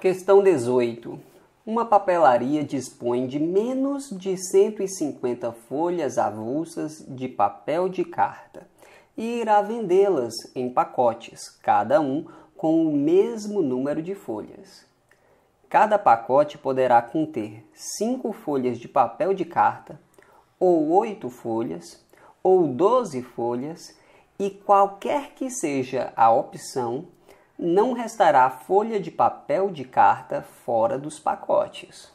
Questão 18. Uma papelaria dispõe de menos de 150 folhas avulsas de papel de carta e irá vendê-las em pacotes, cada um com o mesmo número de folhas. Cada pacote poderá conter 5 folhas de papel de carta, ou 8 folhas, ou 12 folhas, e qualquer que seja a opção, não restará folha de papel de carta fora dos pacotes.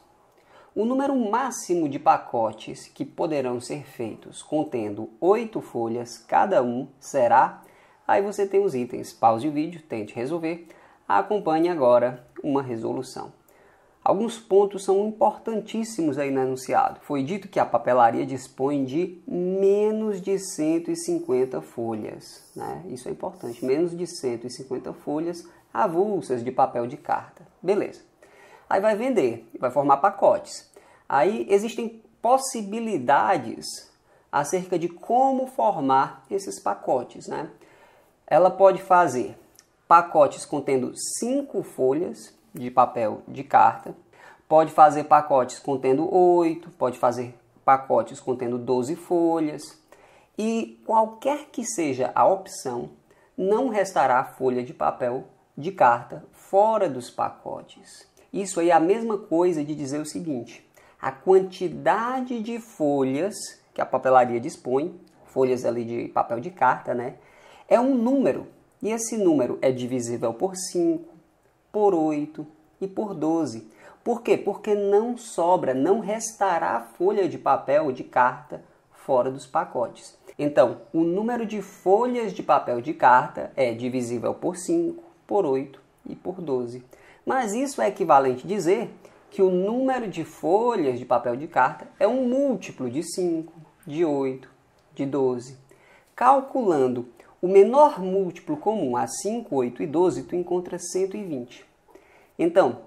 O número máximo de pacotes que poderão ser feitos contendo oito folhas cada um será. Aí você tem os itens. Pause o vídeo, tente resolver. Acompanhe agora uma resolução. Alguns pontos são importantíssimos aí no enunciado. Foi dito que a papelaria dispõe de menos de 150 folhas. Né? Isso é importante. Menos de 150 folhas avulsas de papel de carta. Beleza. Aí vai vender, vai formar pacotes. Aí existem possibilidades acerca de como formar esses pacotes. Né? Ela pode fazer pacotes contendo cinco folhas de papel de carta. Pode fazer pacotes contendo 8, pode fazer pacotes contendo 12 folhas. E qualquer que seja a opção, não restará folha de papel de carta fora dos pacotes. Isso aí é a mesma coisa de dizer o seguinte: a quantidade de folhas que a papelaria dispõe, folhas ali de papel de carta, né? É um número. E esse número é divisível por 5, por 8 e por 12. Por quê? Porque não sobra, não restará folha de papel de carta fora dos pacotes. Então, o número de folhas de papel de carta é divisível por 5, por 8 e por 12. Mas isso é equivalente a dizer que o número de folhas de papel de carta é um múltiplo de 5, de 8, de 12. Calculando o menor múltiplo comum a 5, 8 e 12, tu encontra 120. Então,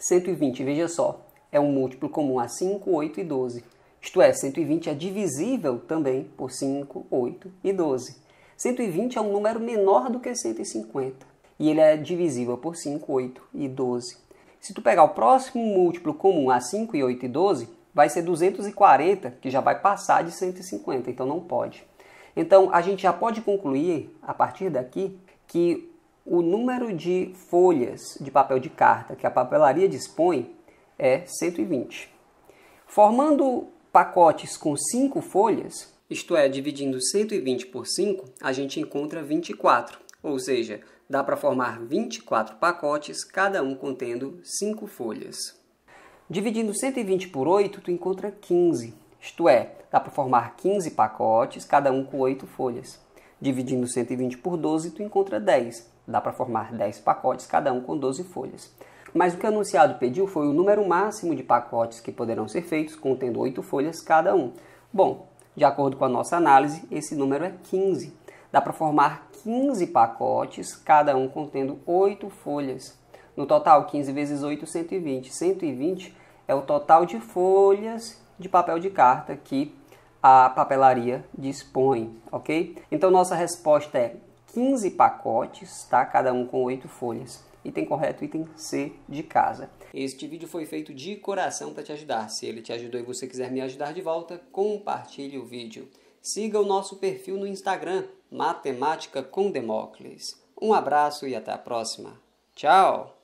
120, veja só, é um múltiplo comum a 5, 8 e 12. Isto é, 120 é divisível também por 5, 8 e 12. 120 é um número menor do que 150 e ele é divisível por 5, 8 e 12. Se tu pegar o próximo múltiplo comum a 5, 8 e 12, vai ser 240, que já vai passar de 150, então não pode. Então, a gente já pode concluir, a partir daqui, que o número de folhas de papel de carta que a papelaria dispõe é 120. Formando pacotes com 5 folhas, isto é, dividindo 120 por 5, a gente encontra 24, ou seja, dá para formar 24 pacotes, cada um contendo 5 folhas. Dividindo 120 por 8, tu encontra 15, isto é, dá para formar 15 pacotes, cada um com 8 folhas. Dividindo 120 por 12, tu encontra 10. Dá para formar 10 pacotes, cada um com 12 folhas. Mas o que o anunciado pediu foi o número máximo de pacotes que poderão ser feitos, contendo 8 folhas cada um. Bom, de acordo com a nossa análise, esse número é 15. Dá para formar 15 pacotes, cada um contendo 8 folhas. No total, 15 vezes 8, 120. 120 é o total de folhas de papel de carta que a papelaria dispõe, ok? Então nossa resposta é 15 pacotes, tá? Cada um com 8 folhas. Item correto, item C de casa. Este vídeo foi feito de coração para te ajudar. Se ele te ajudou e você quiser me ajudar de volta, compartilhe o vídeo. Siga o nosso perfil no Instagram, Matemática com Demócles. Um abraço e até a próxima. Tchau!